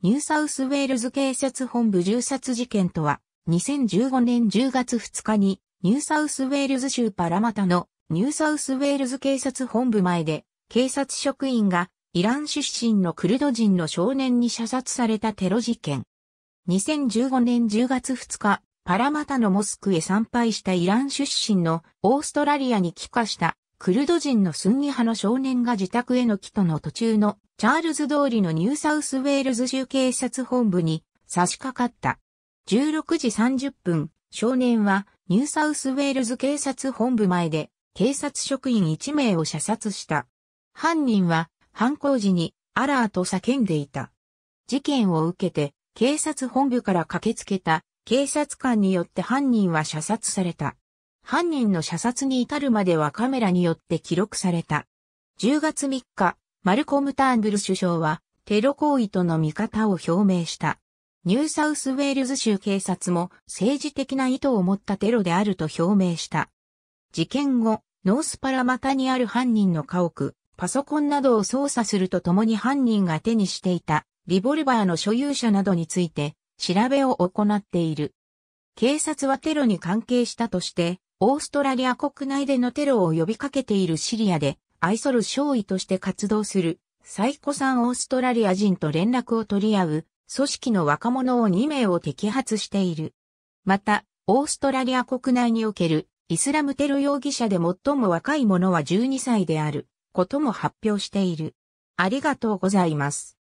ニューサウスウェールズ警察本部銃殺事件とは、2015年10月2日に、ニューサウスウェールズ州パラマタのニューサウスウェールズ警察本部前で、警察職員がイラン出身のクルド人の少年に射殺されたテロ事件。2015年10月2日、パラマタのモスクへ参拝したイラン出身のオーストラリアに帰化したクルド人のスンニ派の少年が自宅への帰途の途中のチャールズ通りのニューサウスウェールズ州警察本部に差し掛かった。16時30分、少年はニューサウスウェールズ警察本部前で警察職員1名を射殺した。犯人は犯行時にアラーと叫んでいた。事件を受けて警察本部から駆けつけた警察官によって犯人は射殺された。犯人の射殺に至るまではカメラによって記録された。10月3日、マルコム・ターンブル首相は、テロ行為との見方を表明した。ニューサウスウェールズ州警察も政治的な意図を持ったテロであると表明した。事件後、ノースパラマタにある犯人の家屋、パソコンなどを操作するとともに犯人が手にしていたリボルバーの所有者などについて調べを行っている。警察はテロに関係したとしてオーストラリア国内でのテロを呼びかけているシリアで、愛する少尉として活動する、サイコさんオーストラリア人と連絡を取り合う、組織の若者を2名を摘発している。また、オーストラリア国内における、イスラムテロ容疑者で最も若い者は12歳である、ことも発表している。ありがとうございます。